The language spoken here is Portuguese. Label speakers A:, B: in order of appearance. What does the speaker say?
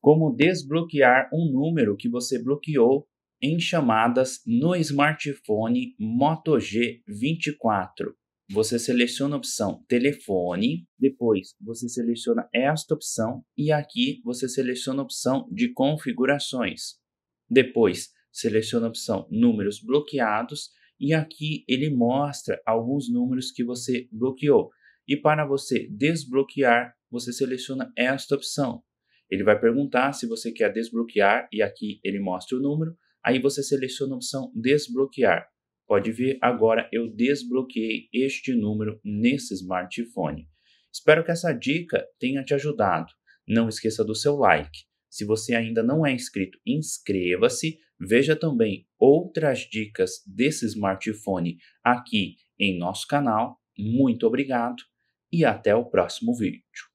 A: como desbloquear um número que você bloqueou em chamadas no smartphone Moto G24. Você seleciona a opção telefone, depois você seleciona esta opção
B: e aqui
A: você seleciona a opção de configurações. Depois seleciona a opção números bloqueados e aqui ele mostra alguns números que você bloqueou. E para você desbloquear, você seleciona esta opção. Ele vai perguntar se você quer desbloquear e aqui ele mostra o número. Aí você seleciona a opção desbloquear. Pode ver, agora eu desbloqueei este número nesse smartphone. Espero que essa dica tenha te ajudado. Não esqueça do seu like. Se você ainda não é inscrito, inscreva-se. Veja também outras dicas desse smartphone aqui em nosso canal. Muito obrigado e até o próximo vídeo.